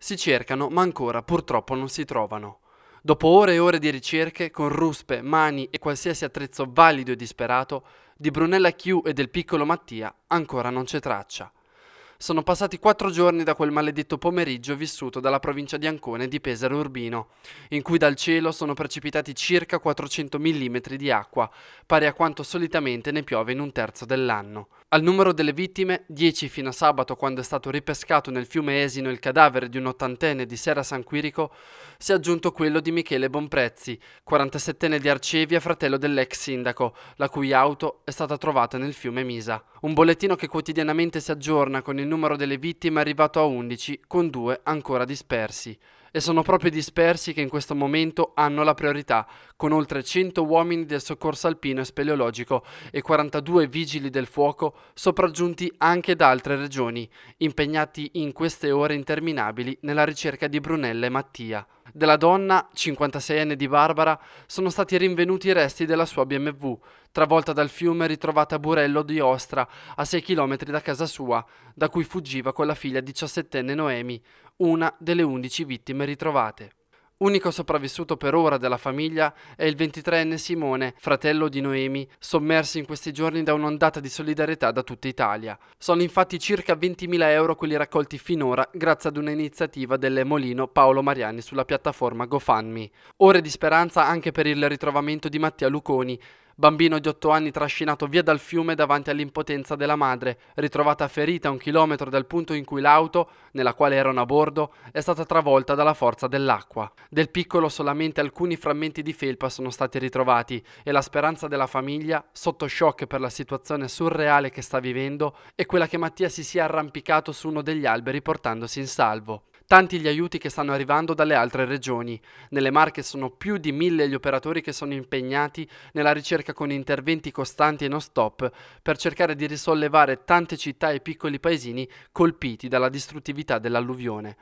Si cercano, ma ancora purtroppo non si trovano. Dopo ore e ore di ricerche, con ruspe, mani e qualsiasi attrezzo valido e disperato, di Brunella Chiù e del piccolo Mattia ancora non c'è traccia. Sono passati quattro giorni da quel maledetto pomeriggio vissuto dalla provincia di Ancone di Pesaro Urbino, in cui dal cielo sono precipitati circa 400 mm di acqua, pari a quanto solitamente ne piove in un terzo dell'anno. Al numero delle vittime, 10 fino a sabato quando è stato ripescato nel fiume Esino il cadavere di un ottantenne di Sera San Quirico, si è aggiunto quello di Michele Bonprezzi, 47enne di Arcevia, fratello dell'ex sindaco, la cui auto è stata trovata nel fiume Misa. Un bollettino che quotidianamente si aggiorna con il numero delle vittime è arrivato a 11, con due ancora dispersi e sono proprio i dispersi che in questo momento hanno la priorità, con oltre 100 uomini del soccorso alpino e speleologico e 42 vigili del fuoco sopraggiunti anche da altre regioni, impegnati in queste ore interminabili nella ricerca di Brunella e Mattia. Della donna, 56enne di Barbara, sono stati rinvenuti i resti della sua BMW, travolta dal fiume ritrovata a Burello di Ostra, a 6 km da casa sua, da cui fuggiva con la figlia 17enne Noemi, una delle 11 vittime ritrovate. Unico sopravvissuto per ora della famiglia è il 23enne Simone, fratello di Noemi, sommerso in questi giorni da un'ondata di solidarietà da tutta Italia. Sono infatti circa 20.000 euro quelli raccolti finora grazie ad un'iniziativa dell'emolino Paolo Mariani sulla piattaforma GoFundMe. Ore di speranza anche per il ritrovamento di Mattia Luconi, bambino di 8 anni trascinato via dal fiume davanti all'impotenza della madre, ritrovata ferita a un chilometro dal punto in cui l'auto, nella quale erano a bordo, è stata travolta dalla forza dell'acqua. Del piccolo solamente alcuni frammenti di felpa sono stati ritrovati e la speranza della famiglia, sotto shock per la situazione surreale che sta vivendo, è quella che Mattia si sia arrampicato su uno degli alberi portandosi in salvo tanti gli aiuti che stanno arrivando dalle altre regioni. Nelle Marche sono più di mille gli operatori che sono impegnati nella ricerca con interventi costanti e non stop per cercare di risollevare tante città e piccoli paesini colpiti dalla distruttività dell'alluvione.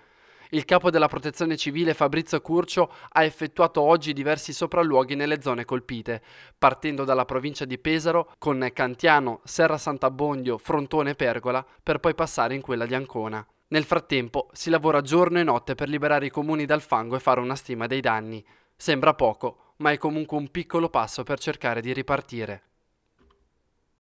Il capo della protezione civile Fabrizio Curcio ha effettuato oggi diversi sopralluoghi nelle zone colpite, partendo dalla provincia di Pesaro con Cantiano, Serra Sant'Abbondio, Frontone e Pergola, per poi passare in quella di Ancona. Nel frattempo si lavora giorno e notte per liberare i comuni dal fango e fare una stima dei danni. Sembra poco, ma è comunque un piccolo passo per cercare di ripartire.